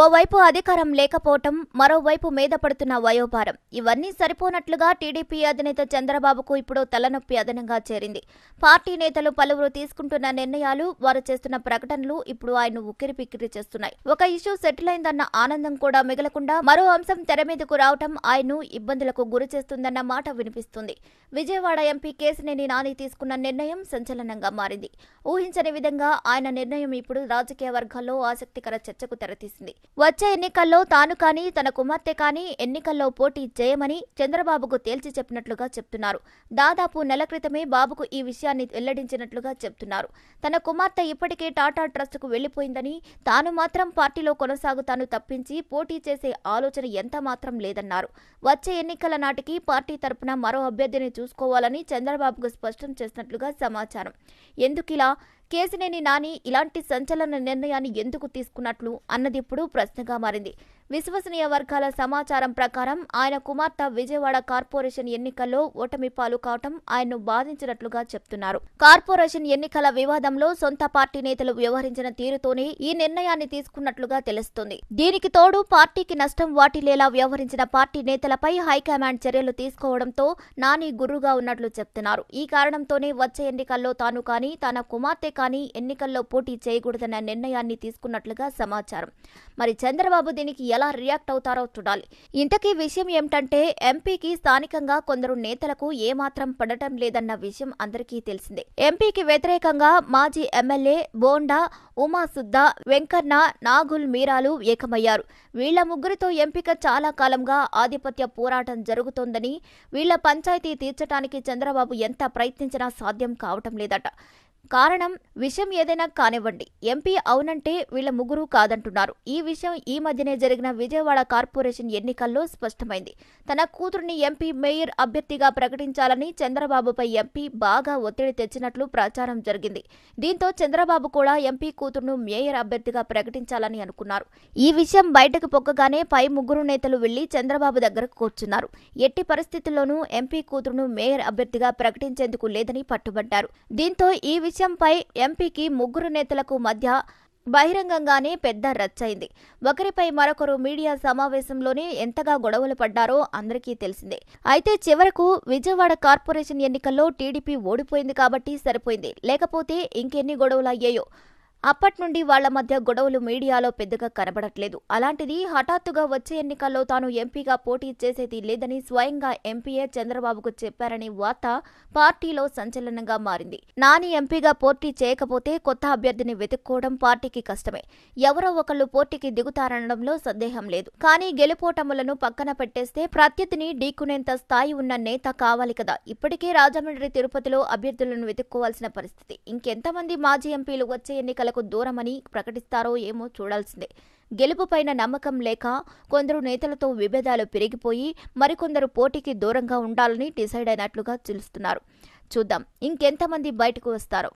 ఓవైపు అధికారం లేకపోవటం మరోవైపు మీద పడుతున్న వయోభారం ఇవన్నీ సరిపోనట్లుగా టీడీపీ అధినేత చంద్రబాబుకు ఇప్పుడు తలనొప్పి అదనంగా చేరింది పార్టీ నేతలు పలువురు తీసుకుంటున్న నిర్ణయాలు వారు చేస్తున్న ప్రకటనలు ఇప్పుడు ఆయన ఉక్కిరి చేస్తున్నాయి ఒక ఇష్యూ సెటిల్ అయిందన్న ఆనందం కూడా మిగలకుండా మరో అంశం తెర మీదకు రావటం ఆయన్ను ఇబ్బందులకు గురి చేస్తుందన్న మాట వినిపిస్తుంది విజయవాడ ఎంపీ కేశినేని నాని తీసుకున్న నిర్ణయం సంచలనంగా మారింది ఊహించని విధంగా ఆయన నిర్ణయం ఇప్పుడు రాజకీయ వర్గాల్లో ఆసక్తికర చర్చకు తెరతీసింది వచ్చే ఎన్నికల్లో తాను కానీ తన కుమార్తె కానీ ఎన్నికల్లో పోటీ చేయమని చంద్రబాబుకు తేల్చి చెప్పినట్లుగా చెప్తున్నారు దాదాపు నెల క్రితమే బాబుకు ఈ విషయాన్ని వెల్లడించినట్లుగా చెప్తున్నారు తన కుమార్తె ఇప్పటికే టాటా కు వెళ్లిపోయిందని తాను మాత్రం పార్టీలో కొనసాగుతాను తప్పించి పోటీ చేసే ఆలోచన ఎంత మాత్రం లేదన్నారు వచ్చే ఎన్నికల నాటికి పార్టీ తరపున మరో అభ్యర్థిని చూసుకోవాలని చంద్రబాబుకు స్పష్టం చేసినట్లుగా సమాచారం ఎందుకిలా కేసినేని నాని ఇలాంటి సంచలన నిర్ణయాన్ని ఎందుకు తీసుకున్నట్లు అన్నది ఇప్పుడు ప్రశ్నగా మారింది విశ్వసనీయ వర్గాల సమాచారం ప్రకారం ఆయన కుమార్తె విజయవాడ కార్పొరేషన్ ఎన్నికల్లో ఓటమి పాలు కావటం ఆయన్ను బాధించినట్లుగా చెప్తున్నారు కార్పొరేషన్ ఎన్నికల వివాదంలో సొంత పార్టీ నేతలు వ్యవహరించిన తీరుతోనే ఈ నిర్ణయాన్ని తీసుకున్నట్లుగా తెలుస్తుంది దీనికి తోడు పార్టీకి నష్టం వాటిల్లేలా వ్యవహరించిన పార్టీ నేతలపై హైకమాండ్ చర్యలు తీసుకోవడంతో నాని గుర్రుగా ఉన్నట్లు చెప్తున్నారు ఈ కారణంతోనే వచ్చే ఎన్నికల్లో తాను కానీ తన కుమార్తె కానీ ఎన్నికల్లో పోటీ చేయకూడదన్న నిర్ణయాన్ని తీసుకున్నట్లుగా సమాచారం మరి చంద్రబాబు దీనికి ఎలా రియాక్ట్ అవుతారో చూడాలి ఇంతకీ విషయం ఏమిటంటే ఎంపీకి స్థానికంగా కొందరు నేతలకు ఏమాత్రం పడటం లేదన్న విషయం అందరికీ తెలిసిందే ఎంపీకి వ్యతిరేకంగా మాజీ ఎమ్మెల్యే బోండా సుద్ద వెంకన్న నాగుల్ మీరాలు ఏకమయ్యారు వీళ్ల ముగ్గురితో ఎంపిక చాలా కాలంగా ఆధిపత్య పోరాటం జరుగుతోందని వీళ్ల పంచాయతీ తీర్చడానికి చంద్రబాబు ఎంత ప్రయత్నించినా సాధ్యం కావటం లేదట కారణం విషయం ఏదైనా కానివ్వండి ఎంపీ అవునంటే వీళ్ళ ముగ్గురు కాదంటున్నారు ఈ విషయం ఈ మధ్యనే జరిగిన విజయవాడ కార్పొరేషన్ ఎన్నికల్లో స్పష్టమైంది తన కూతురుని ఎంపీ మేయర్ అభ్యర్థిగా ప్రకటించాలని చంద్రబాబుపై ఎంపీ బాగా ఒత్తిడి తెచ్చినట్లు ప్రచారం జరిగింది దీంతో చంద్రబాబు కూడా ఎంపీ కూతురును మేయర్ అభ్యర్థిగా ప్రకటించాలని అనుకున్నారు ఈ విషయం బయటకు పొక్కగానే పై ముగ్గురు నేతలు వెళ్లి చంద్రబాబు దగ్గరకు కూర్చున్నారు ఎట్టి పరిస్థితుల్లోనూ ఎంపీ కూతురును మేయర్ అభ్యర్థిగా ప్రకటించేందుకు లేదని పట్టుబడ్డారు దీంతో ఈ విషయం విషయంపై ఎంపీకి ముగ్గురు నేతలకు మధ్య బహిరంగంగానే పెద్ద రచ్చయింది ఒకరిపై మరొకరు మీడియా సమావేశంలోనే ఎంతగా గొడవలు పడ్డారో అందరికీ తెలిసిందే అయితే చివరకు విజయవాడ కార్పొరేషన్ ఎన్నికల్లో టీడీపీ ఓడిపోయింది కాబట్టి సరిపోయింది లేకపోతే ఇంకెన్ని గొడవలు అయ్యాయో నుండి వాళ్ల మధ్య గొడవలు మీడియాలో పెద్దగా కనబడట్లేదు అలాంటిది హఠాత్తుగా వచ్చే ఎన్నికల్లో తాను ఎంపీగా పోటీ చేసేది లేదని స్వయంగా ఎంపీఏ చంద్రబాబుకు చెప్పారనే వార్త పార్టీలో సంచలనంగా మారింది నాని ఎంపీగా పోటీ చేయకపోతే కొత్త అభ్యర్థిని వెతుక్కోవడం పార్టీకి కష్టమే ఎవరో ఒకళ్ళు పోటీకి దిగుతారనడంలో సందేహం లేదు కానీ గెలుపోటములను పక్కన పెట్టేస్తే ప్రత్యర్థిని ఢీకునేంత స్థాయి ఉన్న నేత కావాలి కదా ఇప్పటికే రాజమండ్రి తిరుపతిలో అభ్యర్థులను వెతుక్కోవాల్సిన పరిస్థితి ఇంకెంతమంది మాజీ ఎంపీలు వచ్చే ఎన్నికల రాజకీయాలకు దూరమని ప్రకటిస్తారో ఏమో చూడాల్సిందే గెలుపుపైన నమ్మకం లేక కొందరు నేతలతో విభేదాలు పెరిగిపోయి మరికొందరు పోటీకి దూరంగా ఉండాలని డిసైడ్ అయినట్లుగా తెలుస్తున్నారు చూద్దాం ఇంకెంతమంది బయటకు వస్తారో